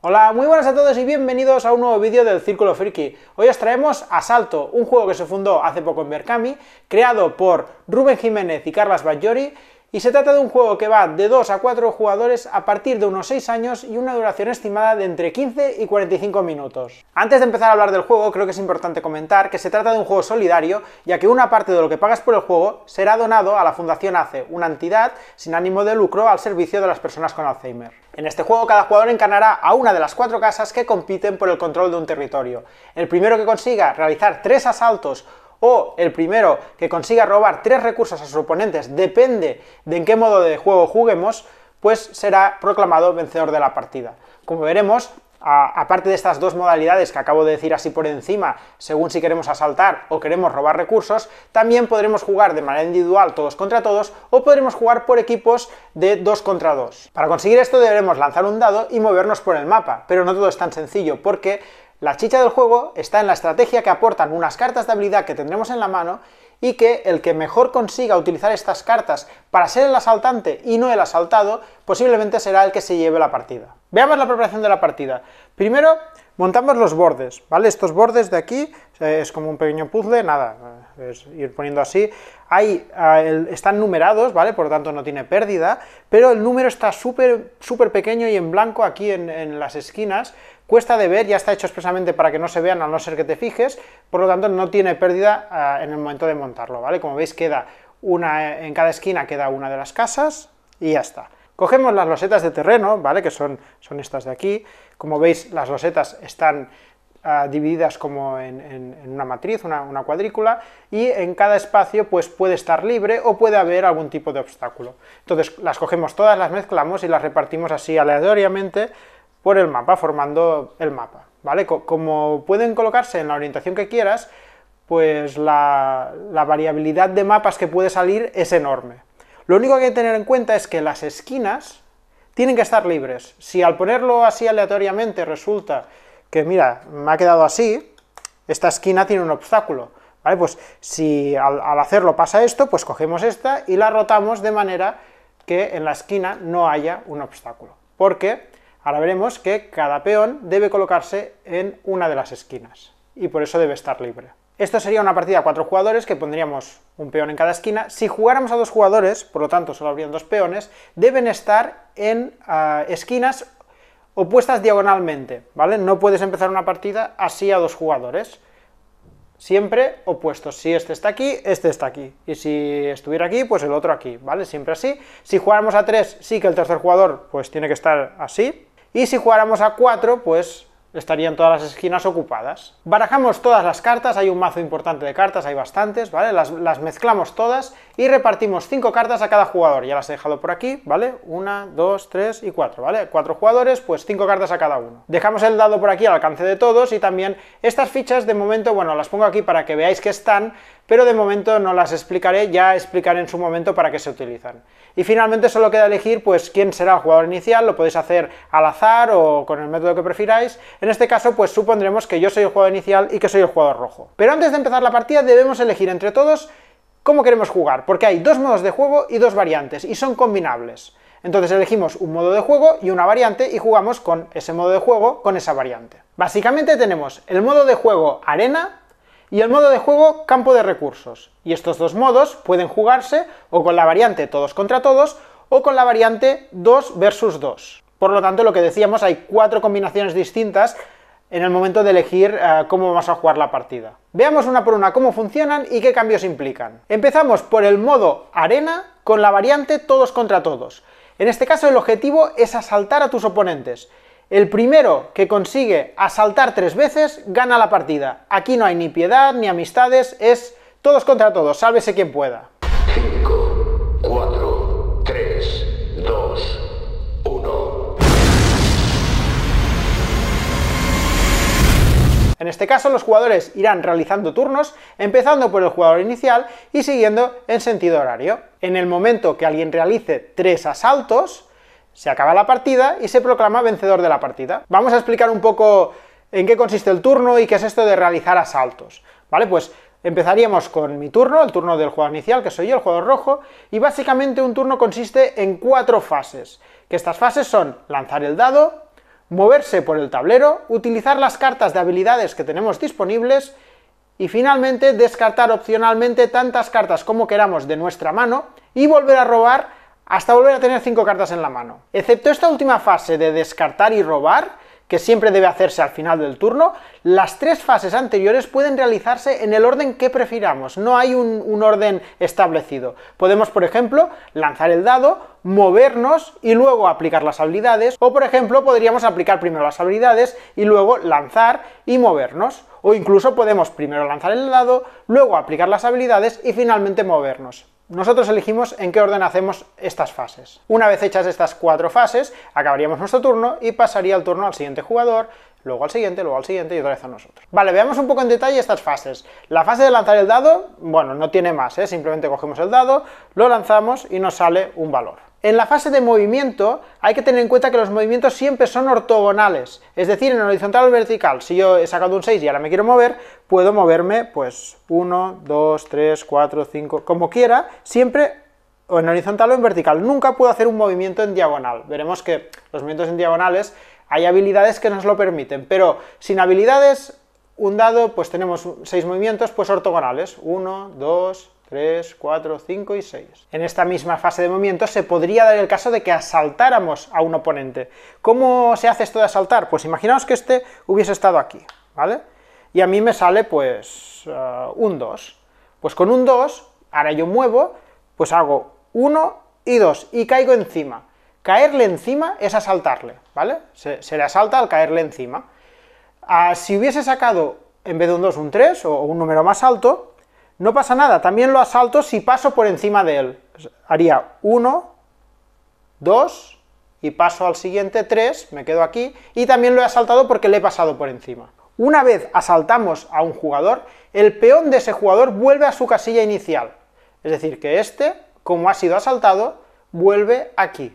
Hola, muy buenas a todos y bienvenidos a un nuevo vídeo del Círculo Friki. Hoy os traemos Asalto, un juego que se fundó hace poco en Berkami, creado por Rubén Jiménez y Carlas Bagliori, y se trata de un juego que va de 2 a 4 jugadores a partir de unos 6 años y una duración estimada de entre 15 y 45 minutos. Antes de empezar a hablar del juego, creo que es importante comentar que se trata de un juego solidario, ya que una parte de lo que pagas por el juego será donado a la Fundación ACE, una entidad sin ánimo de lucro al servicio de las personas con Alzheimer. En este juego cada jugador encarnará a una de las cuatro casas que compiten por el control de un territorio. El primero que consiga realizar tres asaltos o el primero que consiga robar tres recursos a sus oponentes, depende de en qué modo de juego juguemos, pues será proclamado vencedor de la partida. Como veremos, aparte de estas dos modalidades que acabo de decir así por encima, según si queremos asaltar o queremos robar recursos, también podremos jugar de manera individual todos contra todos o podremos jugar por equipos de dos contra dos. Para conseguir esto deberemos lanzar un dado y movernos por el mapa, pero no todo es tan sencillo porque la chicha del juego está en la estrategia que aportan unas cartas de habilidad que tendremos en la mano y que el que mejor consiga utilizar estas cartas para ser el asaltante y no el asaltado, posiblemente será el que se lleve la partida. Veamos la preparación de la partida. Primero, montamos los bordes, ¿vale? Estos bordes de aquí eh, es como un pequeño puzzle, nada, eh, es ir poniendo así. Ahí eh, están numerados, ¿vale? Por lo tanto no tiene pérdida, pero el número está súper súper pequeño y en blanco aquí en, en las esquinas, Cuesta de ver, ya está hecho expresamente para que no se vean a no ser que te fijes, por lo tanto no tiene pérdida ah, en el momento de montarlo, ¿vale? Como veis queda una, eh, en cada esquina queda una de las casas y ya está. Cogemos las losetas de terreno, ¿vale? Que son, son estas de aquí. Como veis, las losetas están ah, divididas como en, una matriz, una, cuadrícula, y en cada espacio pues puede estar libre o puede haber algún tipo de obstáculo. Entonces las cogemos todas, las mezclamos y las repartimos así aleatoriamente por el mapa, formando el mapa, ¿vale? Como pueden colocarse en la orientación que quieras, pues la, variabilidad de mapas que puede salir es enorme. Lo único que hay que tener en cuenta es que las esquinas tienen que estar libres. Si al ponerlo así aleatoriamente resulta que, mira, me ha quedado así, esta esquina tiene un obstáculo, Pues si al, al hacerlo pasa esto, pues cogemos esta y la rotamos de manera que en la esquina no haya un obstáculo. Porque Ahora veremos que cada peón debe colocarse en una de las esquinas, y por eso debe estar libre. Esto sería una partida a cuatro jugadores que pondríamos un peón en cada esquina. Si jugáramos a dos jugadores, por lo tanto solo habrían dos peones, deben estar en ah, esquinas opuestas diagonalmente, ¿vale? No puedes empezar una partida así a dos jugadores. Siempre opuestos. Si este está aquí, este está aquí. Y si estuviera aquí, pues el otro aquí, ¿vale? Siempre así. Si jugáramos a tres, sí que el tercer jugador pues tiene que estar así, y si jugáramos a 4, pues estarían todas las esquinas ocupadas. Barajamos todas las cartas, hay un mazo importante de cartas, hay bastantes, ¿vale? Las, mezclamos todas y repartimos 5 cartas a cada jugador, ya las he dejado por aquí, ¿vale? 1, 2, 3 y 4, ¿vale? Cuatro jugadores, pues 5 cartas a cada uno. Dejamos el dado por aquí al alcance de todos y también estas fichas de momento, bueno, las pongo aquí para que veáis que están, pero de momento no las explicaré, ya explicaré en su momento para qué se utilizan. Y finalmente solo queda elegir pues quién será el jugador inicial, lo podéis hacer al azar o con el método que prefiráis. En este caso pues supondremos que yo soy el jugador inicial y que soy el jugador rojo. Pero antes de empezar la partida debemos elegir entre todos cómo queremos jugar, porque hay dos modos de juego y dos variantes, y son combinables. Entonces elegimos un modo de juego y una variante y jugamos con ese modo de juego, con esa variante. Básicamente tenemos el modo de juego arena, y el modo de juego campo de recursos. Y estos dos modos pueden jugarse o con la variante todos contra todos o con la variante 2 versus 2. Por lo tanto, lo que decíamos, hay cuatro combinaciones distintas en el momento de elegir eh, cómo vamos a jugar la partida. Veamos una por una cómo funcionan y qué cambios implican. Empezamos por el modo arena con la variante todos contra todos. En este caso el objetivo es asaltar a tus oponentes el primero que consigue asaltar tres veces gana la partida. Aquí no hay ni piedad ni amistades, es todos contra todos, sálvese quien pueda. 5, 4, 3, 2, 1. En este caso los jugadores irán realizando turnos, empezando por el jugador inicial y siguiendo en sentido horario. En el momento que alguien realice tres asaltos, se acaba la partida y se proclama vencedor de la partida. Vamos a explicar un poco en qué consiste el turno y qué es esto de realizar asaltos. ¿Vale? Pues empezaríamos con mi turno, el turno del jugador inicial, que soy yo, el jugador rojo, y básicamente un turno consiste en cuatro fases, que estas fases son lanzar el dado, moverse por el tablero, utilizar las cartas de habilidades que tenemos disponibles y finalmente descartar opcionalmente tantas cartas como queramos de nuestra mano y volver a robar hasta volver a tener 5 cartas en la mano. Excepto esta última fase de descartar y robar, que siempre debe hacerse al final del turno, las tres fases anteriores pueden realizarse en el orden que prefiramos, no hay un, un, orden establecido. Podemos, por ejemplo, lanzar el dado, movernos y luego aplicar las habilidades, o por ejemplo, podríamos aplicar primero las habilidades y luego lanzar y movernos, o incluso podemos primero lanzar el dado, luego aplicar las habilidades y finalmente movernos. Nosotros elegimos en qué orden hacemos estas fases. Una vez hechas estas cuatro fases, acabaríamos nuestro turno y pasaría el turno al siguiente jugador, luego al siguiente, luego al siguiente y otra vez a nosotros. Vale, veamos un poco en detalle estas fases. La fase de lanzar el dado, bueno, no tiene más, ¿eh? simplemente cogemos el dado, lo lanzamos y nos sale un valor. En la fase de movimiento hay que tener en cuenta que los movimientos siempre son ortogonales, es decir, en horizontal o vertical. Si yo he sacado un 6 y ahora me quiero mover, puedo moverme pues 1, 2, 3, 4, 5, como quiera, siempre o en horizontal o en vertical. Nunca puedo hacer un movimiento en diagonal. Veremos que los movimientos en diagonales hay habilidades que nos lo permiten, pero sin habilidades un dado pues tenemos 6 movimientos pues ortogonales, 1, 2, 3, 4, 5 y 6. En esta misma fase de movimiento se podría dar el caso de que asaltáramos a un oponente. ¿Cómo se hace esto de asaltar? Pues imaginaos que este hubiese estado aquí, ¿vale? Y a mí me sale pues eh, un 2. Pues con un 2, ahora yo muevo, pues hago 1 y 2 y caigo encima. Caerle encima es asaltarle, ¿vale? Se, le asalta al caerle encima. Ah, si hubiese sacado en vez de un 2 un 3 o un número más alto, no pasa nada, también lo asalto si paso por encima de él. Pues, haría 1, 2 y paso al siguiente 3, me quedo aquí, y también lo he asaltado porque le he pasado por encima. Una vez asaltamos a un jugador, el peón de ese jugador vuelve a su casilla inicial. Es decir, que este, como ha sido asaltado, vuelve aquí.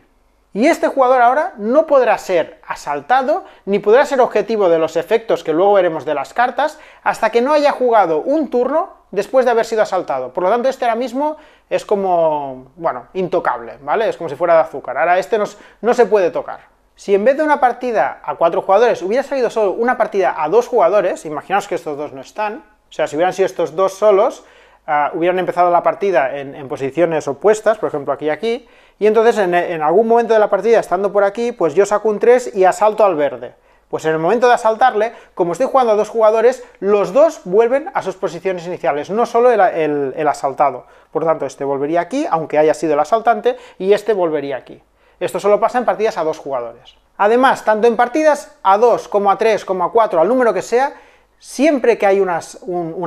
Y este jugador ahora no podrá ser asaltado ni podrá ser objetivo de los efectos que luego veremos de las cartas hasta que no haya jugado un turno después de haber sido asaltado. Por lo tanto, este ahora mismo es como, bueno, intocable, ¿vale? Es como si fuera de azúcar. Ahora este no, se puede tocar. Si en vez de una partida a cuatro jugadores hubiera salido solo una partida a dos jugadores, imaginaos que estos dos no están, o sea, si hubieran sido estos dos solos, ah, hubieran empezado la partida en, posiciones opuestas, por ejemplo aquí y aquí, y entonces en, en algún momento de la partida, estando por aquí, pues yo saco un 3 y asalto al verde. Pues en el momento de asaltarle, como estoy jugando a dos jugadores, los dos vuelven a sus posiciones iniciales, no solo el, asaltado. Por tanto, este volvería aquí, aunque haya sido el asaltante, y este volvería aquí. Esto solo pasa en partidas a dos jugadores. Además, tanto en partidas a dos, como a tres, como a cuatro, al número que sea, siempre que hay un,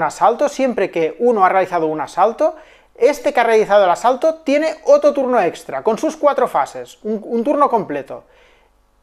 asalto, siempre que uno ha realizado un asalto, este que ha realizado el asalto tiene otro turno extra, con sus cuatro fases, un turno completo.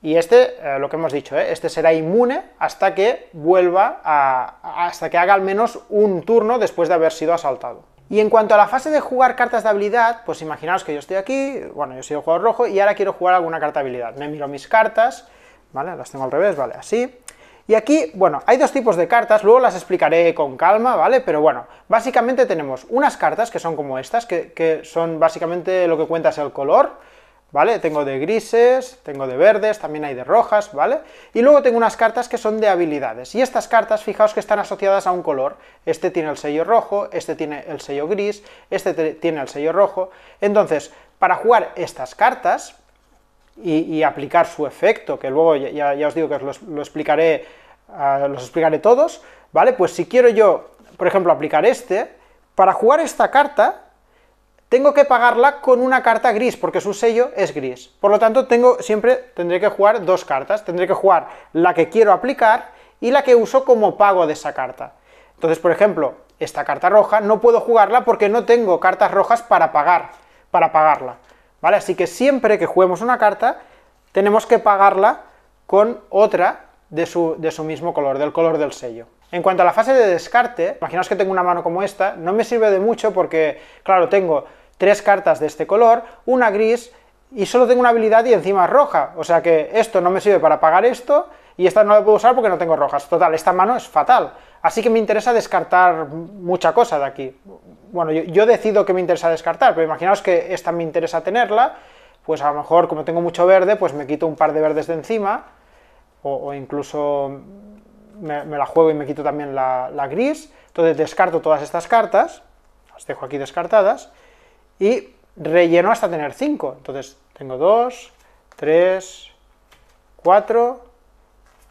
Y este, eh, lo que hemos dicho, eh, este será inmune hasta que vuelva a, hasta que haga al menos un turno después de haber sido asaltado. Y en cuanto a la fase de jugar cartas de habilidad, pues imaginaos que yo estoy aquí, bueno, yo soy el jugador rojo y ahora quiero jugar alguna carta de habilidad. Me miro mis cartas, ¿vale? Las tengo al revés, vale, así. Y aquí, bueno, hay dos tipos de cartas, luego las explicaré con calma, ¿vale? Pero bueno, básicamente tenemos unas cartas que son como estas, que, que son básicamente lo que cuenta es el color, ¿vale? Tengo de grises, tengo de verdes, también hay de rojas, ¿vale? Y luego tengo unas cartas que son de habilidades, y estas cartas, fijaos que están asociadas a un color, este tiene el sello rojo, este tiene el sello gris, este tiene el sello rojo, entonces, para jugar estas cartas y, aplicar su efecto, que luego ya, os digo que os lo, explicaré, ah, los explicaré todos, ¿vale? Pues si quiero yo, por ejemplo, aplicar este, para jugar esta carta, tengo que pagarla con una carta gris, porque su sello es gris. Por lo tanto, tengo, siempre tendré que jugar dos cartas. Tendré que jugar la que quiero aplicar y la que uso como pago de esa carta. Entonces, por ejemplo, esta carta roja no puedo jugarla porque no tengo cartas rojas para pagar, para pagarla. ¿Vale? Así que siempre que juguemos una carta, tenemos que pagarla con otra de su, de su mismo color, del color del sello. En cuanto a la fase de descarte, imaginaos que tengo una mano como esta, no me sirve de mucho porque, claro, tengo tres cartas de este color, una gris y solo tengo una habilidad y encima roja. O sea que esto no me sirve para pagar esto y esta no la puedo usar porque no tengo rojas. Total, esta mano es fatal. Así que me interesa descartar mucha cosa de aquí. Bueno, yo, decido que me interesa descartar, pero imaginaos que esta me interesa tenerla, pues a lo mejor como tengo mucho verde, pues me quito un par de verdes de encima o, incluso me, la juego y me quito también la, la gris. Entonces descarto todas estas cartas, las dejo aquí descartadas y relleno hasta tener 5. Entonces tengo 2, 3, 4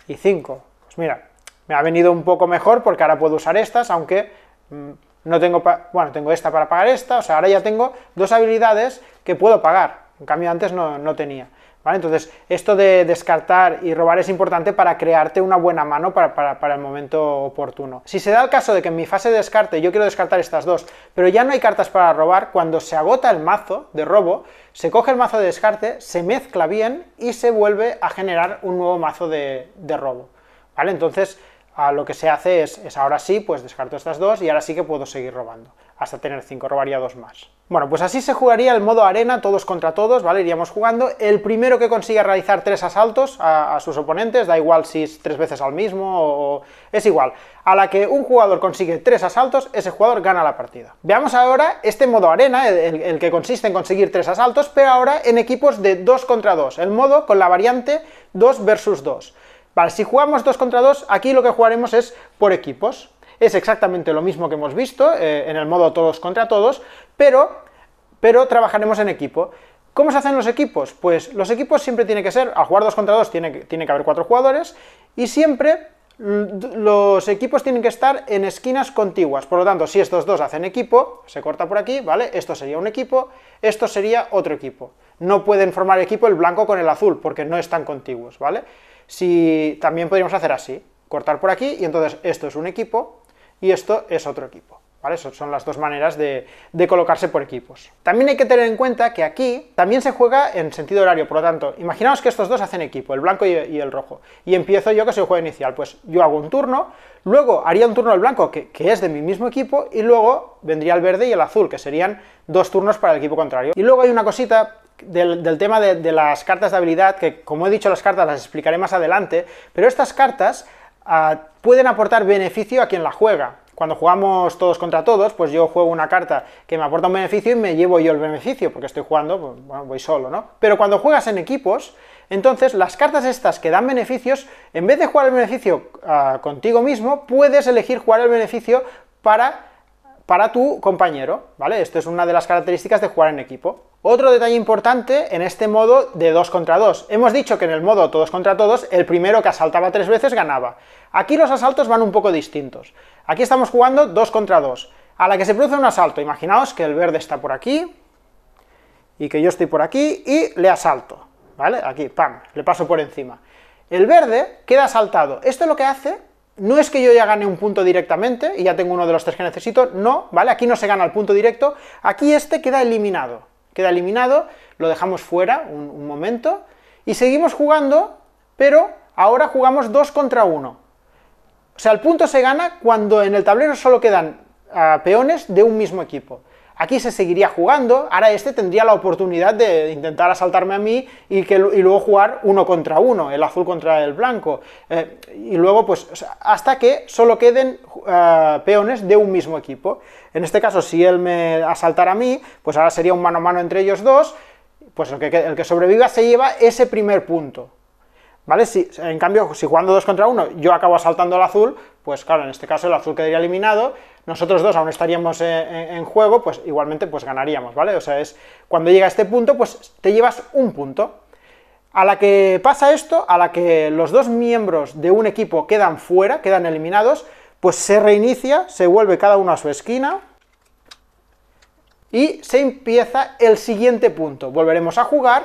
y 5. Pues mira, me ha venido un poco mejor porque ahora puedo usar estas, aunque mm, no tengo, bueno, tengo esta para pagar esta, o sea, ahora ya tengo dos habilidades que puedo pagar, en cambio antes no tenía. Entonces, esto de descartar y robar es importante para crearte una buena mano para, el momento oportuno. Si se da el caso de que en mi fase de descarte yo quiero descartar estas dos, pero ya no hay cartas para robar, cuando se agota el mazo de robo, se coge el mazo de descarte, se mezcla bien y se vuelve a generar un nuevo mazo de, robo. ¿Vale? Entonces, a lo que se hace es ahora sí, pues descarto estas dos y ahora sí que puedo seguir robando hasta tener 5, robaría dos más. Bueno, pues así se jugaría el modo arena, todos contra todos, ¿vale? Iríamos jugando. El primero que consiga realizar tres asaltos a, sus oponentes, da igual si es tres veces al mismo o, es igual. A la que un jugador consigue tres asaltos, ese jugador gana la partida. Veamos ahora este modo arena, el, que consiste en conseguir tres asaltos, pero ahora en equipos de 2 contra 2, el modo con la variante 2 versus 2. Vale, si jugamos 2 contra 2, aquí lo que jugaremos es por equipos es exactamente lo mismo que hemos visto eh, en el modo todos contra todos, pero, pero trabajaremos en equipo. ¿Cómo se hacen los equipos? Pues los equipos siempre tienen que ser, al jugar dos contra dos, tiene, que haber cuatro jugadores, y siempre los equipos tienen que estar en esquinas contiguas, por lo tanto, si estos dos hacen equipo, se corta por aquí, ¿vale? Esto sería un equipo, esto sería otro equipo. No pueden formar equipo el blanco con el azul, porque no están contiguos, ¿vale? Si también podríamos hacer así, cortar por aquí, y entonces esto es un equipo, y esto es otro equipo. ¿Vale? son las dos maneras de, colocarse por equipos. También hay que tener en cuenta que aquí también se juega en sentido horario, por lo tanto, imaginaos que estos dos hacen equipo, el blanco y, el rojo, y empiezo yo que soy el juego inicial, pues yo hago un turno, luego haría un turno el blanco, que, es de mi mismo equipo, y luego vendría el verde y el azul, que serían dos turnos para el equipo contrario. Y luego hay una cosita... Del, tema de las cartas de habilidad, que como he dicho las cartas las explicaré más adelante, pero estas cartas pueden aportar beneficio a quien la juega. Cuando jugamos todos contra todos, pues yo juego una carta que me aporta un beneficio y me llevo yo el beneficio, porque estoy jugando, pues, voy solo, ¿no? Pero cuando juegas en equipos, entonces las cartas estas que dan beneficios, en vez de jugar el beneficio ah, contigo mismo, puedes elegir jugar el beneficio para para tu compañero, ¿vale? Esto es una de las características de jugar en equipo. Otro detalle importante en este modo de 2 contra 2. Hemos dicho que en el modo todos contra todos, el primero que asaltaba tres veces ganaba. Aquí los asaltos van un poco distintos. Aquí estamos jugando 2 contra 2. A la que se produce un asalto, imaginaos que el verde está por aquí, y que yo estoy por aquí, y le asalto, ¿vale? Aquí, pam, le paso por encima. El verde queda asaltado. Esto es lo que hace no es que yo ya gane un punto directamente y ya tengo uno de los tres que necesito, no, ¿vale? Aquí no se gana el punto directo, aquí este queda eliminado, queda eliminado, lo dejamos fuera un, momento y seguimos jugando, pero ahora jugamos dos contra uno, O sea, el punto se gana cuando en el tablero solo quedan ah, peones de un mismo equipo. Aquí se seguiría jugando, ahora este tendría la oportunidad de intentar asaltarme a mí y, luego jugar uno contra uno, el azul contra el blanco. Eh, y luego, pues, hasta que solo queden eh, peones de un mismo equipo. En este caso, si él me asaltara a mí, pues ahora sería un mano a mano entre ellos dos, pues el que, sobreviva se lleva ese primer punto. ¿Vale? Si, en cambio, si jugando dos contra uno yo acabo asaltando al azul, pues claro, en este caso el azul quedaría eliminado, nosotros dos aún estaríamos eh, en, juego, pues igualmente pues ganaríamos, ¿vale? O sea, es cuando llega este punto, pues te llevas un punto. A la que pasa esto, a la que los dos miembros de un equipo quedan fuera, quedan eliminados, pues se reinicia, se vuelve cada uno a su esquina y se empieza el siguiente punto. Volveremos a jugar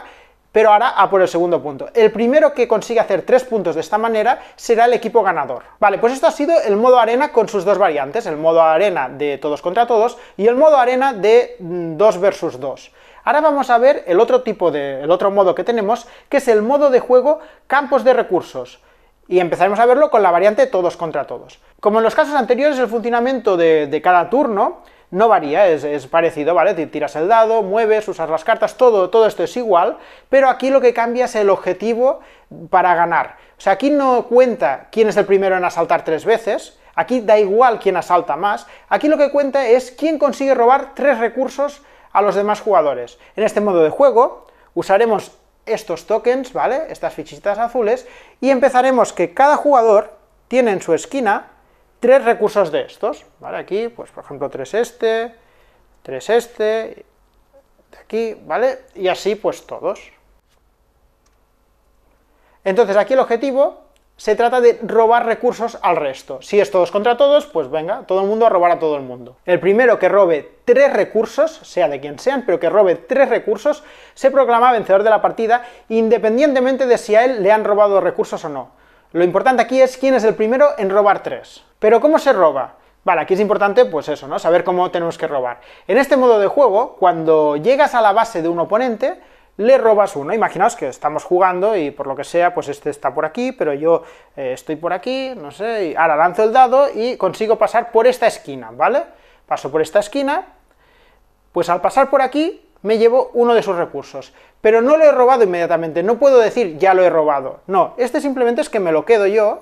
pero ahora a por el segundo punto. El primero que consigue hacer tres puntos de esta manera será el equipo ganador. Vale, pues esto ha sido el modo arena con sus dos variantes, el modo arena de todos contra todos y el modo arena de 2 mm, versus 2. Ahora vamos a ver el otro tipo de, el otro modo que tenemos, que es el modo de juego campos de recursos y empezaremos a verlo con la variante todos contra todos. Como en los casos anteriores, el funcionamiento de cada turno no varía, es, parecido, ¿vale? Tiras el dado, mueves, usas las cartas, todo, todo esto es igual, pero aquí lo que cambia es el objetivo para ganar. O sea, aquí no cuenta quién es el primero en asaltar tres veces, aquí da igual quién asalta más, aquí lo que cuenta es quién consigue robar tres recursos a los demás jugadores. En este modo de juego usaremos estos tokens, ¿vale? Estas fichitas azules, y empezaremos que cada jugador tiene en su esquina tres recursos de estos, ¿vale? Aquí, pues por ejemplo, tres este, tres este, de aquí, ¿vale? Y así pues todos. Entonces aquí el objetivo se trata de robar recursos al resto. Si es todos contra todos, pues venga, todo el mundo a robar a todo el mundo. El primero que robe tres recursos, sea de quien sean, pero que robe tres recursos, se proclama vencedor de la partida, independientemente de si a él le han robado recursos o no. Lo importante aquí es quién es el primero en robar tres. Pero ¿cómo se roba? Vale, aquí es importante, pues eso, ¿no? Saber cómo tenemos que robar. En este modo de juego, cuando llegas a la base de un oponente, le robas uno. Imaginaos que estamos jugando y por lo que sea, pues este está por aquí, pero yo eh, estoy por aquí, no sé, y ahora lanzo el dado y consigo pasar por esta esquina, ¿vale? Paso por esta esquina, pues al pasar por aquí me llevo uno de sus recursos. Pero no lo he robado inmediatamente, no puedo decir ya lo he robado. No, este simplemente es que me lo quedo yo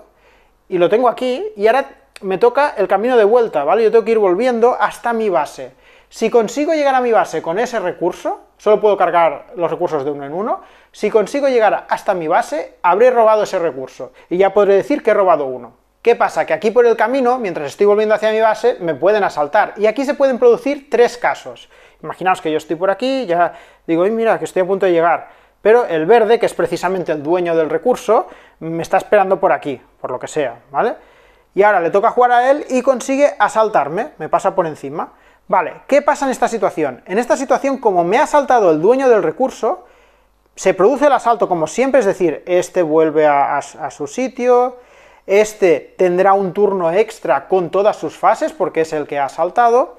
y lo tengo aquí y ahora me toca el camino de vuelta, ¿vale? Yo tengo que ir volviendo hasta mi base. Si consigo llegar a mi base con ese recurso, solo puedo cargar los recursos de uno en uno, si consigo llegar hasta mi base, habré robado ese recurso y ya podré decir que he robado uno. ¿Qué pasa? Que aquí por el camino, mientras estoy volviendo hacia mi base, me pueden asaltar y aquí se pueden producir tres casos. Imaginaos que yo estoy por aquí, ya digo, mira, que estoy a punto de llegar, pero el verde, que es precisamente el dueño del recurso, me está esperando por aquí, por lo que sea, ¿vale? Y ahora le toca jugar a él y consigue asaltarme, me pasa por encima. Vale, ¿qué pasa en esta situación? En esta situación, como me ha asaltado el dueño del recurso, se produce el asalto como siempre, es decir, este vuelve a, a su sitio, este tendrá un turno extra con todas sus fases porque es el que ha asaltado,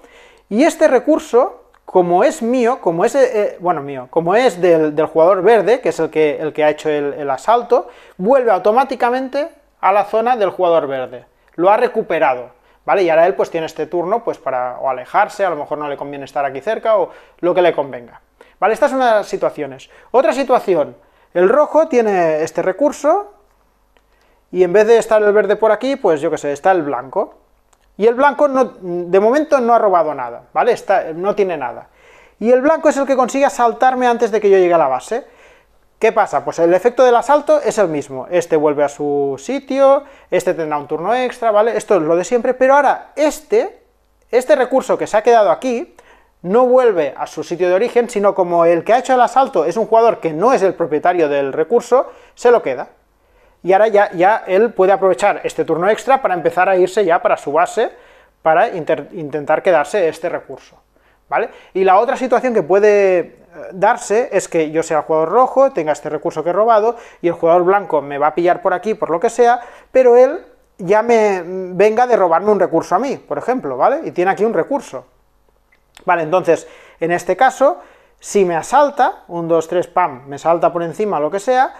y este recurso como es mío, como es, eh, eh, bueno, mío, como es del, jugador verde, que es el que, el que ha hecho el, asalto, vuelve automáticamente a la zona del jugador verde. Lo ha recuperado, ¿vale? Y ahora él pues tiene este turno pues para alejarse, a lo mejor no le conviene estar aquí cerca o lo que le convenga. ¿Vale? Esta es las situaciones. Otra situación, el rojo tiene este recurso y en vez de estar el verde por aquí, pues yo qué sé, está el blanco. Y el blanco, no, de momento, no ha robado nada, ¿vale? no tiene nada. Y el blanco es el que consigue asaltarme antes de que yo llegue a la base. ¿Qué pasa? Pues el efecto del asalto es el mismo. Este vuelve a su sitio, este tendrá un turno extra, ¿vale? Esto es lo de siempre, pero ahora este, este recurso que se ha quedado aquí, no vuelve a su sitio de origen, sino como el que ha hecho el asalto es un jugador que no es el propietario del recurso, se lo queda y ahora ya, ya él puede aprovechar este turno extra para empezar a irse ya para su base, para intentar quedarse este recurso. ¿Vale? Y la otra situación que puede eh, darse es que yo sea el jugador rojo, tenga este recurso que he robado, y el jugador blanco me va a pillar por aquí, por lo que sea, pero él ya me venga de robarme un recurso a mí, por ejemplo, ¿vale? Y tiene aquí un recurso. Vale, entonces, en este caso, si me asalta, un dos tres pam, me salta por encima, lo que sea,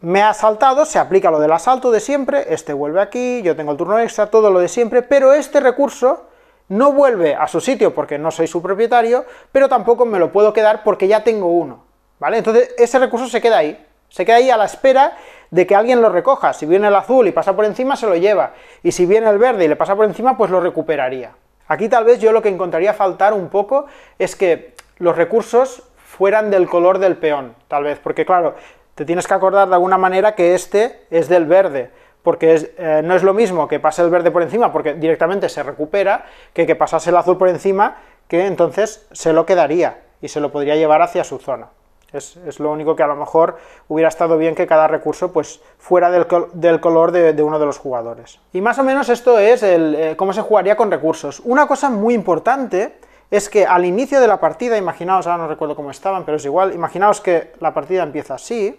me ha asaltado, se aplica lo del asalto de siempre, este vuelve aquí, yo tengo el turno extra, todo lo de siempre, pero este recurso no vuelve a su sitio porque no soy su propietario, pero tampoco me lo puedo quedar porque ya tengo uno, ¿vale? Entonces ese recurso se queda ahí, se queda ahí a la espera de que alguien lo recoja. Si viene el azul y pasa por encima, se lo lleva. Y si viene el verde y le pasa por encima, pues lo recuperaría. Aquí tal vez yo lo que encontraría faltar un poco es que los recursos fueran del color del peón, tal vez, porque claro, te tienes que acordar de alguna manera que este es del verde, porque eh, no es lo mismo que pase el verde por encima, porque directamente se recupera, que que pasase el azul por encima, que entonces se lo quedaría y se lo podría llevar hacia su zona. Es, lo único que a lo mejor hubiera estado bien que cada recurso pues, fuera del, color de, uno de los jugadores. Y más o menos esto es el, eh, cómo se jugaría con recursos. Una cosa muy importante es que al inicio de la partida, imaginaos, ahora no recuerdo cómo estaban, pero es igual, imaginaos que la partida empieza así,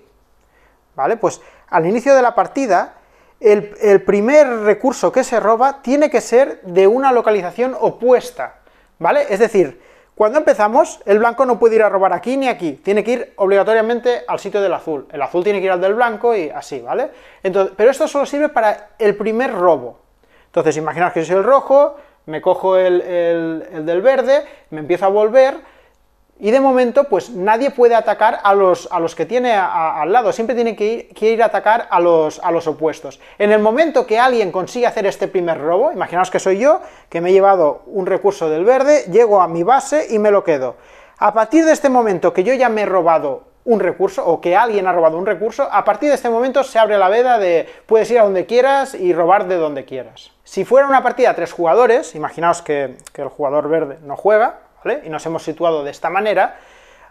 ¿vale? Pues al inicio de la partida, el, primer recurso que se roba tiene que ser de una localización opuesta, ¿vale? Es decir, cuando empezamos, el blanco no puede ir a robar aquí ni aquí, tiene que ir obligatoriamente al sitio del azul. El azul tiene que ir al del blanco y así, ¿vale? Entonces, pero esto solo sirve para el primer robo. Entonces, imaginaos que es el rojo, me cojo el, del verde, me empiezo a volver, y de momento, pues nadie puede atacar a los, a los que tiene al lado, siempre tiene que ir, a atacar a los, a los opuestos. En el momento que alguien consigue hacer este primer robo, imaginaos que soy yo, que me he llevado un recurso del verde, llego a mi base y me lo quedo. A partir de este momento que yo ya me he robado un recurso o que alguien ha robado un recurso, a partir de este momento se abre la veda de puedes ir a donde quieras y robar de donde quieras. Si fuera una partida a tres jugadores, imaginaos que, el jugador verde no juega, ¿vale? Y nos hemos situado de esta manera,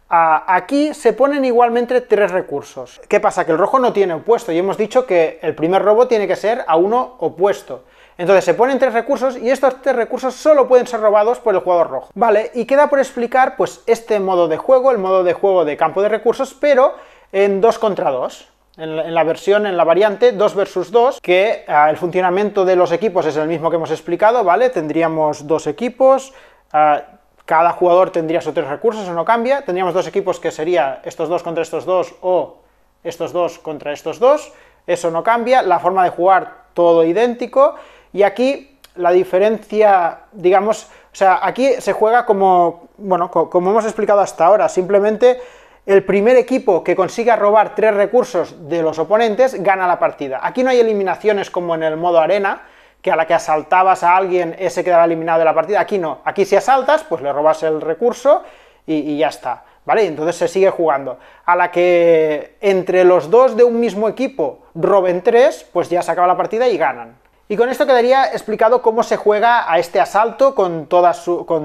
Aquí se ponen igualmente tres recursos. ¿Qué pasa? Que el rojo no tiene opuesto y hemos dicho que el primer robo tiene que ser a uno opuesto. Entonces se ponen tres recursos y estos tres recursos solo pueden ser robados por el jugador rojo. Vale, y queda por explicar pues este modo de juego, el modo de juego de campo de recursos, pero en 2 contra 2 en la versión, en la variante 2 versus 2, que ah, el funcionamiento de los equipos es el mismo que hemos explicado, ¿vale? Tendríamos dos equipos, ah, cada jugador tendría sus tres recursos, eso no cambia, tendríamos dos equipos que sería estos dos contra estos dos o estos dos contra estos dos, eso no cambia, la forma de jugar todo idéntico, y aquí la diferencia, digamos, o sea, aquí se juega como, bueno, como hemos explicado hasta ahora, simplemente el primer equipo que consiga robar tres recursos de los oponentes gana la partida. Aquí no hay eliminaciones como en el modo arena, que a la que asaltabas a alguien ese quedaba eliminado de la partida, aquí no, aquí si asaltas, pues le robas el recurso y, ya está, ¿vale? entonces se sigue jugando. A la que entre los dos de un mismo equipo roben tres, pues ya se acaba la partida y ganan, y con esto quedaría explicado cómo se juega a este asalto con,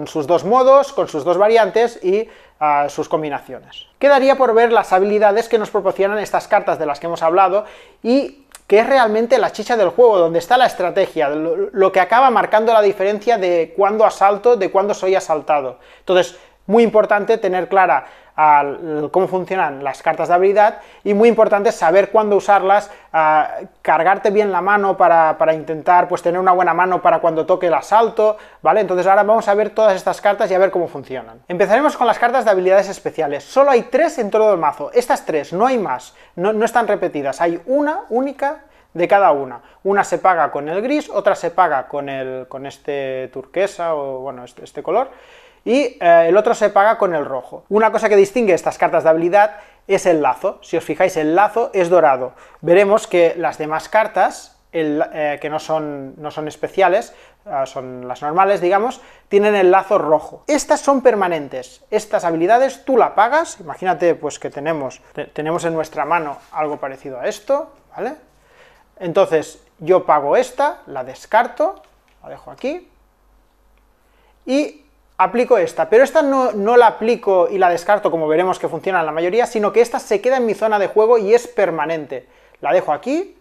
sus dos modos, con sus dos variantes y ah, sus combinaciones. Quedaría por ver las habilidades que nos proporcionan estas cartas de las que hemos hablado y que es realmente la chicha del juego, donde está la estrategia, lo, que acaba marcando la diferencia de cuándo asalto, de cuándo soy asaltado. Entonces, muy importante tener clara cómo funcionan las cartas de habilidad y muy importante saber cuándo usarlas, cargarte bien la mano para, intentar pues, tener una buena mano para cuando toque el asalto, ¿vale? Entonces ahora vamos a ver todas estas cartas y a ver cómo funcionan. Empezaremos con las cartas de habilidades especiales. Solo hay tres en todo el mazo, estas tres, no hay más, no, están repetidas, hay una única de cada una. Una se paga con el gris, otra se paga con, el, con este turquesa o bueno, este, este color, y eh, el otro se paga con el rojo. Una cosa que distingue estas cartas de habilidad es el lazo. Si os fijáis, el lazo es dorado. Veremos que las demás cartas, eh, que no son, no son especiales, eh, son las normales, digamos, tienen el lazo rojo. Estas son permanentes. Estas habilidades tú la pagas. Imagínate pues que tenemos, tenemos en nuestra mano algo parecido a esto, ¿vale? Entonces yo pago esta, la descarto, la dejo aquí, y aplico esta, pero esta no, no, la aplico y la descarto como veremos que funciona en la mayoría, sino que esta se queda en mi zona de juego y es permanente. La dejo aquí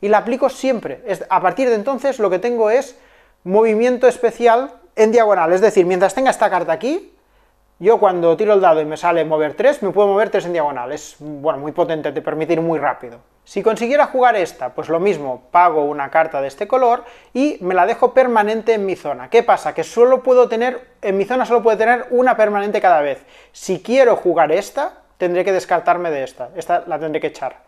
y la aplico siempre. a partir de entonces lo que tengo es movimiento especial en diagonal, es decir, mientras tenga esta carta aquí, yo cuando tiro el dado y me sale mover 3, me puedo mover 3 en diagonal. Es bueno, muy potente, te permite ir muy rápido. Si consiguiera jugar esta, pues lo mismo, pago una carta de este color y me la dejo permanente en mi zona. ¿Qué pasa? Que solo puedo tener, en mi zona solo puedo tener una permanente cada vez. Si quiero jugar esta, tendré que descartarme de esta, esta la tendré que echar,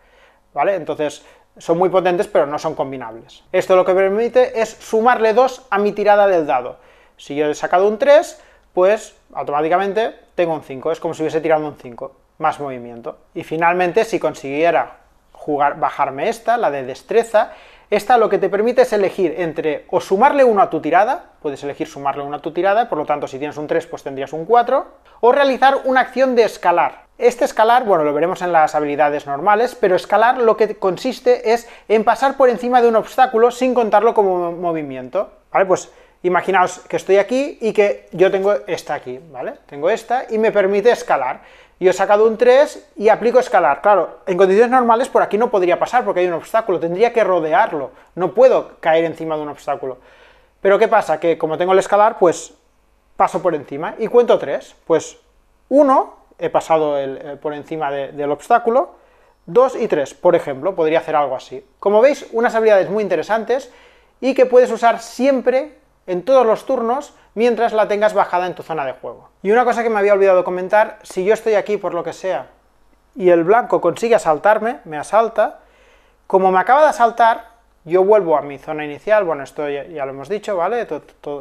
¿vale? Entonces son muy potentes pero no son combinables. Esto lo que permite es sumarle dos a mi tirada del dado. Si yo he sacado un 3, pues automáticamente tengo un 5, es como si hubiese tirado un 5, más movimiento. Y finalmente si consiguiera jugar, bajarme esta, la de destreza. Esta lo que te permite es elegir entre o sumarle uno a tu tirada, puedes elegir sumarle uno a tu tirada, por lo tanto si tienes un 3 pues tendrías un 4, o realizar una acción de escalar. Este escalar, bueno, lo veremos en las habilidades normales, pero escalar lo que consiste es en pasar por encima de un obstáculo sin contarlo como movimiento. Vale, pues imaginaos que estoy aquí y que yo tengo esta aquí, ¿vale? Tengo esta y me permite escalar y he sacado un 3 y aplico escalar. Claro, en condiciones normales por aquí no podría pasar porque hay un obstáculo, tendría que rodearlo, no puedo caer encima de un obstáculo. Pero ¿qué pasa? Que como tengo el escalar, pues paso por encima y cuento 3. Pues 1, he pasado eh, por encima del obstáculo, 2 y 3, por ejemplo, podría hacer algo así. Como veis, unas habilidades muy interesantes y que puedes usar siempre en todos los turnos mientras la tengas bajada en tu zona de juego. Y una cosa que me había olvidado comentar, si yo estoy aquí por lo que sea y el blanco consigue asaltarme, me asalta, como me acaba de asaltar, yo vuelvo a mi zona inicial, bueno, esto ya, lo hemos dicho, ¿vale?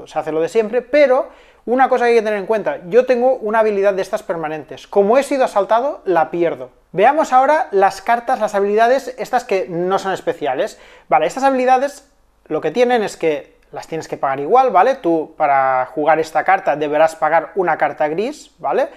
se hace lo de siempre, pero una cosa que hay que tener en cuenta, yo tengo una habilidad de estas permanentes. Como he sido asaltado, la pierdo. Veamos ahora las cartas, las habilidades, estas que no son especiales. Vale, estas habilidades lo que tienen es que las tienes que pagar igual, ¿vale? Tú para jugar esta carta deberás pagar una carta gris, ¿vale?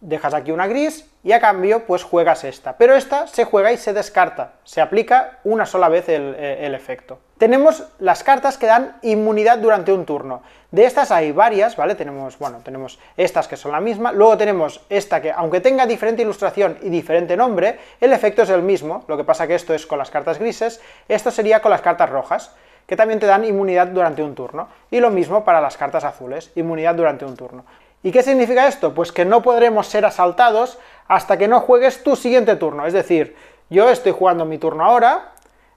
Dejas aquí una gris y a cambio pues juegas esta, pero esta se juega y se descarta, se aplica una sola vez eh, el, efecto. Tenemos las cartas que dan inmunidad durante un turno, de estas hay varias, ¿vale? Tenemos, bueno, tenemos estas que son la misma, luego tenemos esta que aunque tenga diferente ilustración y diferente nombre, el efecto es el mismo, lo que pasa que esto es con las cartas grises, esto sería con las cartas rojas, que también te dan inmunidad durante un turno. Y lo mismo para las cartas azules, inmunidad durante un turno. ¿Y qué significa esto? Pues que no podremos ser asaltados hasta que no juegues tu siguiente turno. Es decir, yo estoy jugando mi turno ahora,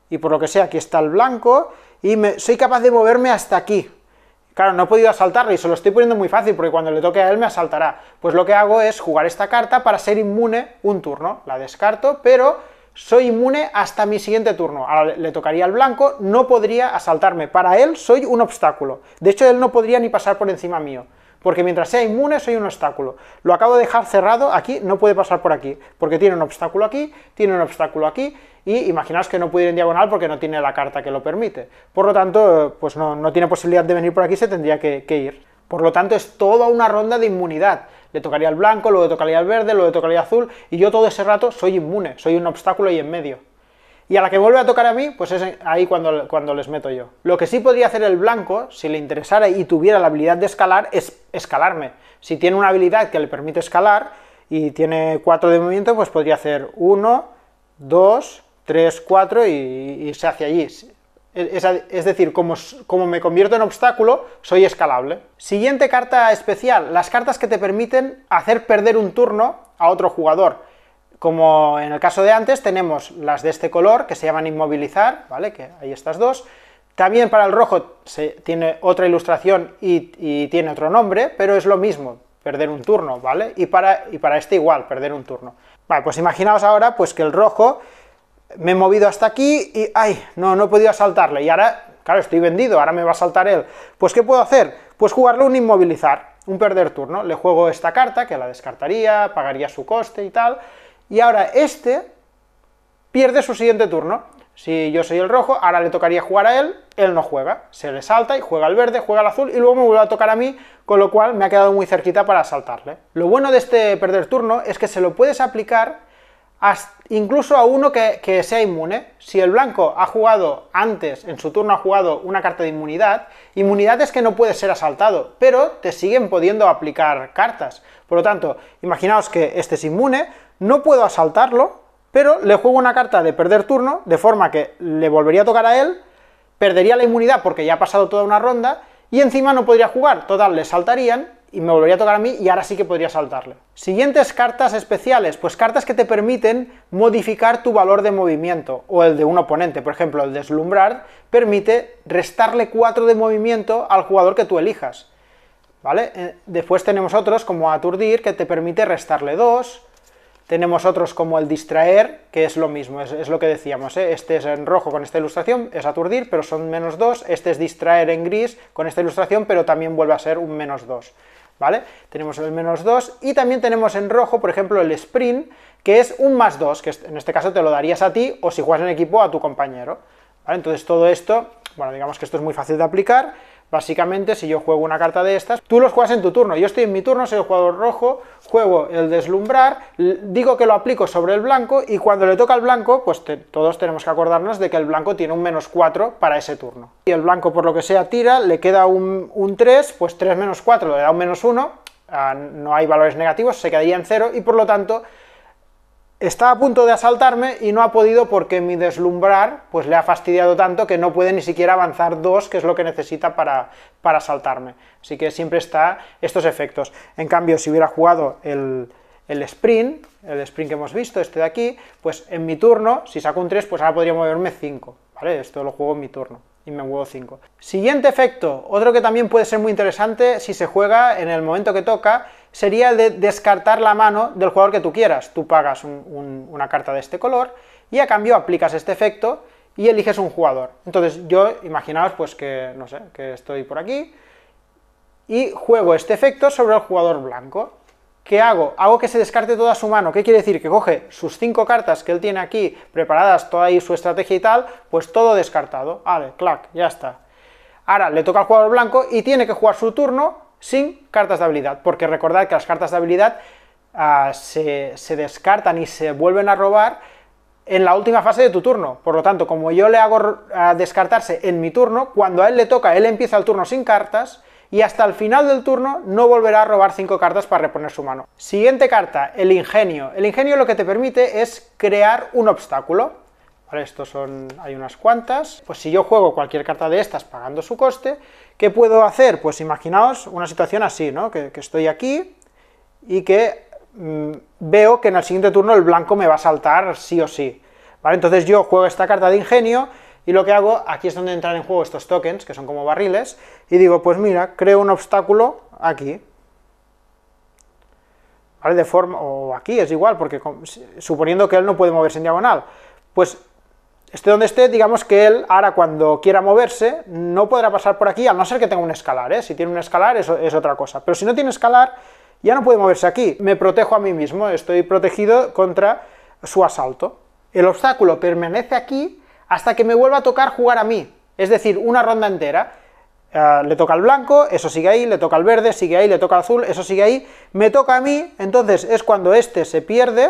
y por lo que sea, aquí está el blanco, y me, soy capaz de moverme hasta aquí. Claro, no he podido asaltarle y se lo estoy poniendo muy fácil porque cuando le toque a él me asaltará. Pues lo que hago es jugar esta carta para ser inmune un turno. La descarto, pero soy inmune hasta mi siguiente turno. Ahora le tocaría el blanco, no podría asaltarme. Para él soy un obstáculo. De hecho, él no podría ni pasar por encima mío. Porque mientras sea inmune soy un obstáculo. Lo acabo de dejar cerrado aquí, no puede pasar por aquí. Porque tiene un obstáculo aquí, tiene un obstáculo aquí. Y imaginaos que no puede ir en diagonal porque no tiene la carta que lo permite. Por lo tanto, pues no, tiene posibilidad de venir por aquí, se tendría que ir. Por lo tanto, es toda una ronda de inmunidad le tocaría el blanco, luego le tocaría el verde, luego le tocaría el azul, y yo todo ese rato soy inmune, soy un obstáculo y en medio. Y a la que vuelve a tocar a mí, pues es ahí cuando, cuando les meto yo. Lo que sí podría hacer el blanco, si le interesara y tuviera la habilidad de escalar, es escalarme. Si tiene una habilidad que le permite escalar y tiene 4 de movimiento, pues podría hacer 1, 2, 3, 4 y, y se hace allí. Es, decir, como, me convierto en obstáculo, soy escalable. Siguiente carta especial, las cartas que te permiten hacer perder un turno a otro jugador. Como en el caso de antes, tenemos las de este color, que se llaman inmovilizar, ¿vale? Que hay estas dos. También para el rojo se, tiene otra ilustración y, tiene otro nombre, pero es lo mismo, perder un turno, ¿vale? Y para, y para este igual, perder un turno. Vale, pues imaginaos ahora pues, que el rojo me he movido hasta aquí y, ay, no, no he podido asaltarle. Y ahora, claro, estoy vendido, ahora me va a saltar él. Pues, ¿qué puedo hacer? Pues jugarle un inmovilizar, un perder turno. Le juego esta carta, que la descartaría, pagaría su coste y tal. Y ahora este pierde su siguiente turno. Si yo soy el rojo, ahora le tocaría jugar a él, él no juega, se le salta y juega al verde, juega al azul y luego me vuelve a tocar a mí, con lo cual me ha quedado muy cerquita para saltarle. Lo bueno de este perder turno es que se lo puedes aplicar incluso a uno que, sea inmune. Si el blanco ha jugado antes, en su turno ha jugado una carta de inmunidad, inmunidad es que no puede ser asaltado, pero te siguen pudiendo aplicar cartas. Por lo tanto, imaginaos que este es inmune, no puedo asaltarlo, pero le juego una carta de perder turno, de forma que le volvería a tocar a él, perdería la inmunidad porque ya ha pasado toda una ronda, y encima no podría jugar, total, le saltarían, y me volvería a tocar a mí y ahora sí que podría saltarle. Siguientes cartas especiales, pues cartas que te permiten modificar tu valor de movimiento o el de un oponente, por ejemplo el deslumbrar permite restarle 4 de movimiento al jugador que tú elijas. ¿Vale? Eh, después tenemos otros como aturdir que te permite restarle 2, tenemos otros como el distraer, que es lo mismo, es, lo que decíamos, ¿eh? este es en rojo con esta ilustración, es aturdir, pero son menos 2, este es distraer en gris con esta ilustración, pero también vuelve a ser un menos 2. ¿vale? Tenemos el menos 2 y también tenemos en rojo, por ejemplo, el sprint, que es un más 2, que en este caso te lo darías a ti o si juegas en equipo a tu compañero, ¿vale? Entonces todo esto, bueno, digamos que esto es muy fácil de aplicar, Básicamente, si yo juego una carta de estas, tú los juegas en tu turno. Yo estoy en mi turno, soy el jugador rojo, juego el deslumbrar, digo que lo aplico sobre el blanco y cuando le toca al blanco, pues todos tenemos que acordarnos de que el blanco tiene un menos 4 para ese turno. Y el blanco, por lo que sea, tira, le queda un, un 3, pues 3 menos 4 le da un menos 1, ah, no hay valores negativos, se quedaría en 0 y por lo tanto está a punto de asaltarme y no ha podido porque mi deslumbrar pues le ha fastidiado tanto que no puede ni siquiera avanzar dos, que es lo que necesita para, para asaltarme. Así que siempre está estos efectos. En cambio, si hubiera jugado el, el sprint, el sprint que hemos visto, este de aquí, pues en mi turno, si saco un 3, pues ahora podría moverme 5, ¿vale? Esto lo juego en mi turno y me muevo 5. Siguiente efecto, otro que también puede ser muy interesante si se juega en el momento que toca, sería el de descartar la mano del jugador que tú quieras. Tú pagas una carta de este color y a cambio aplicas este efecto y eliges un jugador. Entonces yo, imaginaos pues que, no sé, que estoy por aquí y juego este efecto sobre el jugador blanco. ¿Qué hago? Hago que se descarte toda su mano. ¿Qué quiere decir? Que coge sus cinco cartas que él tiene aquí preparadas, toda ahí su estrategia y tal, pues todo descartado. Vale, clac, ya está. Ahora le toca al jugador blanco y tiene que jugar su turno sin cartas de habilidad, porque recordad que las cartas de habilidad ah, se, descartan y se vuelven a robar en la última fase de tu turno. Por lo tanto, como yo le hago descartarse en mi turno, cuando a él le toca, él empieza el turno sin cartas y hasta el final del turno no volverá a robar 5 cartas para reponer su mano. Siguiente carta, el ingenio. El ingenio lo que te permite es crear un obstáculo. Vale, estos son, hay unas cuantas. Pues si yo juego cualquier carta de estas pagando su coste, ¿Qué puedo hacer? Pues imaginaos una situación así, ¿no? que, estoy aquí y que mm, veo que en el siguiente turno el blanco me va a saltar sí o sí. ¿vale? Entonces yo juego esta carta de ingenio y lo que hago, aquí es donde entran en juego estos tokens, que son como barriles, y digo, pues mira, creo un obstáculo aquí. ¿Vale? De forma, o aquí es igual, porque suponiendo que él no puede moverse en diagonal, pues esté donde esté, digamos que él ahora cuando quiera moverse no podrá pasar por aquí, a no ser que tenga un escalar, ¿eh? si tiene un escalar eso es otra cosa, pero si no tiene escalar ya no puede moverse aquí, me protejo a mí mismo, estoy protegido contra su asalto. El obstáculo permanece aquí hasta que me vuelva a tocar jugar a mí, es decir, una ronda entera. Eh, le toca al blanco, eso sigue ahí, le toca al verde, sigue ahí, le toca al azul, eso sigue ahí, me toca a mí, entonces es cuando este se pierde,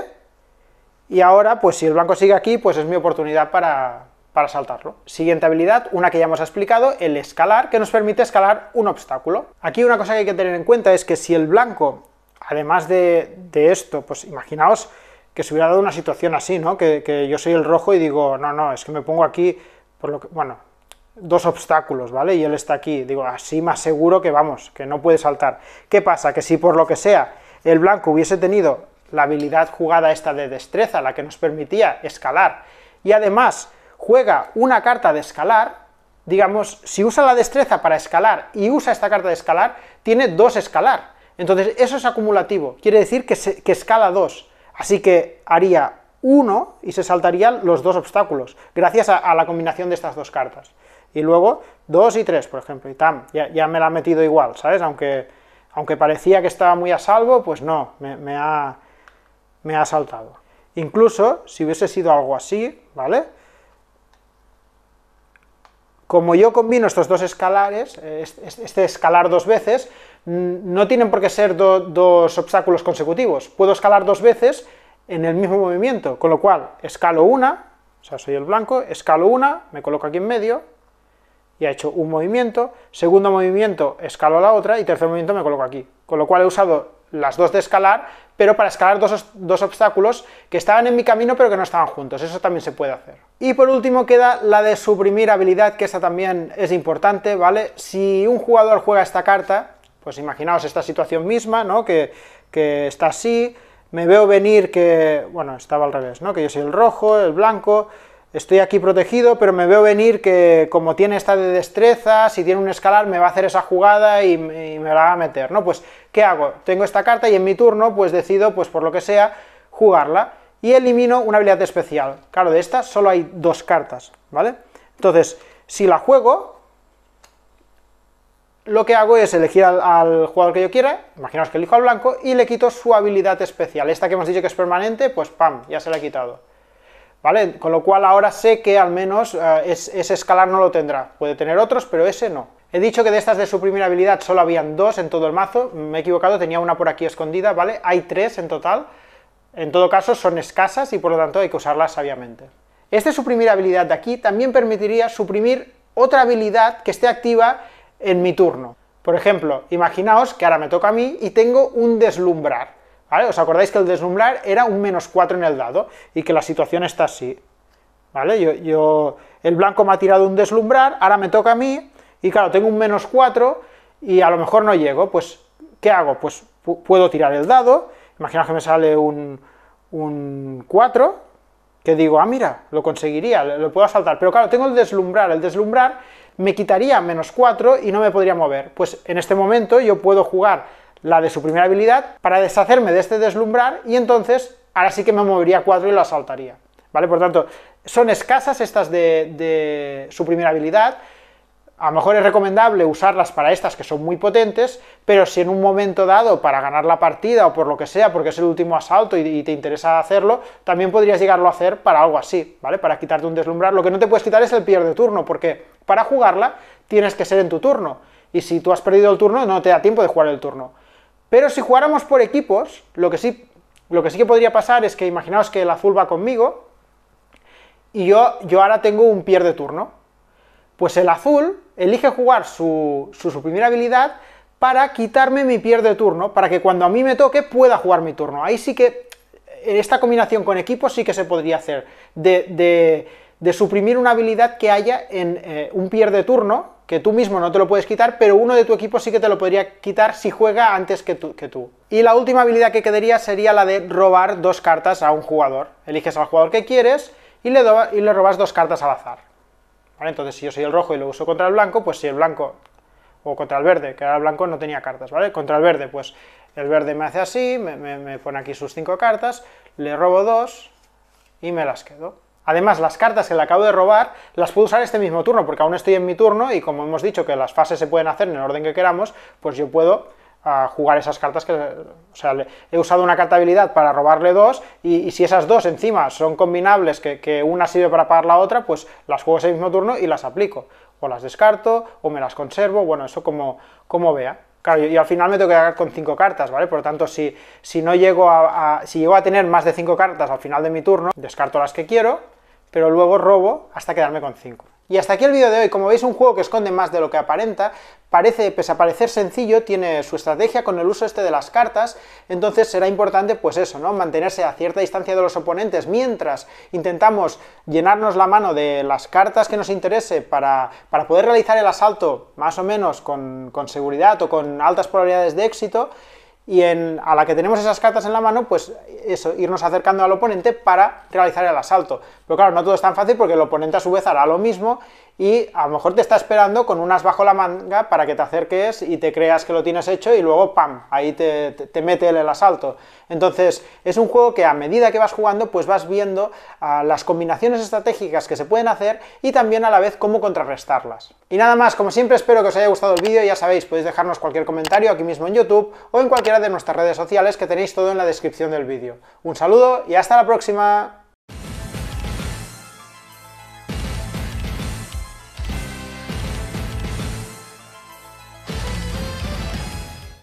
y ahora, pues si el blanco sigue aquí, pues es mi oportunidad para, saltarlo. Siguiente habilidad, una que ya hemos explicado, el escalar, que nos permite escalar un obstáculo. Aquí una cosa que hay que tener en cuenta es que si el blanco, además de, esto, pues imaginaos que se hubiera dado una situación así, ¿no? Que, que, yo soy el rojo y digo, no, no, es que me pongo aquí, por lo que, bueno, dos obstáculos, ¿vale? Y él está aquí, digo, así más seguro que vamos, que no puede saltar. ¿Qué pasa? Que si por lo que sea el blanco hubiese tenido la habilidad jugada esta de destreza, la que nos permitía escalar, y además juega una carta de escalar, digamos, si usa la destreza para escalar y usa esta carta de escalar, tiene dos escalar. Entonces, eso es acumulativo, quiere decir que, escala dos. Así que haría uno y se saltarían los dos obstáculos, gracias a, la combinación de estas dos cartas. Y luego, dos y tres, por ejemplo, y tam, ya, me la ha metido igual, ¿sabes? Aunque, aunque parecía que estaba muy a salvo, pues no, me ha me ha saltado. Incluso, si hubiese sido algo así, ¿vale? Como yo combino estos dos escalares, eh, este escalar dos veces, no tienen por qué ser dos obstáculos consecutivos. Puedo escalar dos veces en el mismo movimiento, con lo cual escalo una, o sea, soy el blanco, escalo una, me coloco aquí en medio, y ha hecho un movimiento, segundo movimiento escalo la otra, y tercer movimiento me coloco aquí. Con lo cual he usado las dos de escalar, pero para escalar dos, obstáculos que estaban en mi camino pero que no estaban juntos, eso también se puede hacer. Y por último queda la de suprimir habilidad, que esa también es importante, ¿vale? Si un jugador juega esta carta, pues imaginaos esta situación misma, ¿no? Que, que está así, me veo venir que, bueno, estaba al revés, ¿no? Que yo soy el rojo, el blanco, estoy aquí protegido, pero me veo venir que como tiene esta de destreza, si tiene un escalar me va a hacer esa jugada y, me la va a meter, ¿no? Pues, ¿qué hago? Tengo esta carta y en mi turno, pues decido, pues por lo que sea, jugarla y elimino una habilidad especial. Claro, de esta solo hay dos cartas, ¿vale? Entonces, si la juego, lo que hago es elegir al, al, jugador que yo quiera, imaginaos que elijo al blanco, y le quito su habilidad especial. Esta que hemos dicho que es permanente, pues pam, ya se la he quitado. Con lo cual ahora sé que al menos eh, ese escalar no lo tendrá, puede tener otros, pero ese no. He dicho que de estas de suprimir habilidad solo habían dos en todo el mazo, me he equivocado, tenía una por aquí escondida, ¿vale? Hay tres en total, en todo caso son escasas y por lo tanto hay que usarlas sabiamente. Este suprimir habilidad de aquí también permitiría suprimir otra habilidad que esté activa en mi turno. Por ejemplo, imaginaos que ahora me toca a mí y tengo un deslumbrar. ¿vale? ¿Os acordáis que el deslumbrar era un menos 4 en el dado y que la situación está así? ¿Vale? Yo, el blanco me ha tirado un deslumbrar, ahora me toca a mí, y claro, tengo un menos 4 y a lo mejor no llego, pues, ¿qué hago? Pues puedo tirar el dado, imagina que me sale un, un 4, que digo, ah, mira, lo conseguiría, lo puedo saltar, pero claro, tengo el deslumbrar, el deslumbrar me quitaría menos 4 y no me podría mover, pues en este momento yo puedo jugar la de su primera habilidad, para deshacerme de este deslumbrar y entonces ahora sí que me movería 4 y lo asaltaría. ¿Vale? Por tanto, son escasas estas de, de su primera habilidad, a lo mejor es recomendable usarlas para estas que son muy potentes, pero si en un momento dado para ganar la partida o por lo que sea, porque es el último asalto y, te interesa hacerlo, también podrías llegarlo a hacer para algo así, ¿vale? Para quitarte un deslumbrar. Lo que no te puedes quitar es el pierde turno, porque para jugarla tienes que ser en tu turno. Y si tú has perdido el turno, no te da tiempo de jugar el turno. Pero si jugáramos por equipos, lo que sí, lo que, sí que podría pasar es que imaginaos que el azul va conmigo y yo, yo ahora tengo un pierde turno. Pues el azul elige jugar su, su suprimir habilidad para quitarme mi pierde turno, para que cuando a mí me toque pueda jugar mi turno. Ahí sí que en esta combinación con equipos sí que se podría hacer, de, suprimir una habilidad que haya en eh, un un pierde turno que tú mismo no te lo puedes quitar, pero uno de tu equipo sí que te lo podría quitar si juega antes que tú. Y la última habilidad que quedaría sería la de robar dos cartas a un jugador. Eliges al jugador que quieres y le, y le robas dos cartas al azar. Entonces, si yo soy el rojo y lo uso contra el blanco, pues si el blanco, o contra el verde, que era el blanco no tenía cartas, ¿vale? Contra el verde, pues el verde me hace así, me pone aquí sus cinco cartas, le robo dos y me las quedo. Además, las cartas que le acabo de robar las puedo usar este mismo turno, porque aún estoy en mi turno y como hemos dicho que las fases se pueden hacer en el orden que queramos, pues yo puedo ah, jugar esas cartas que... O sea, he usado una carta habilidad para robarle dos y, si esas dos encima son combinables, que, una sirve para pagar la otra, pues las juego ese mismo turno y las aplico. O las descarto, o me las conservo, bueno, eso como, como vea. Claro, y al final me tengo que quedar con cinco cartas, ¿vale? Por lo tanto, si, si no llego a, si llego a tener más de cinco cartas al final de mi turno, descarto las que quiero, pero luego robo hasta quedarme con 5. Y hasta aquí el vídeo de hoy. Como veis, un juego que esconde más de lo que aparenta. Parece, pese a parecer sencillo, tiene su estrategia con el uso este de las cartas. Entonces será importante, pues eso, ¿no? Mantenerse a cierta distancia de los oponentes mientras intentamos llenarnos la mano de las cartas que nos interese para, poder realizar el asalto más o menos con, con seguridad o con altas probabilidades de éxito y a la que tenemos esas cartas en la mano, pues eso, irnos acercando al oponente para realizar el asalto. Pero claro, no todo es tan fácil porque el oponente a su vez hará lo mismo y a lo mejor te está esperando con unas bajo la manga para que te acerques y te creas que lo tienes hecho y luego ¡pam! Ahí te, mete el, asalto. Entonces es un juego que a medida que vas jugando pues vas viendo ah, las combinaciones estratégicas que se pueden hacer y también a la vez cómo contrarrestarlas. Y nada más, como siempre espero que os haya gustado el vídeo, ya sabéis, podéis dejarnos cualquier comentario aquí mismo en YouTube o en cualquiera de nuestras redes sociales que tenéis todo en la descripción del vídeo. Un saludo y hasta la próxima.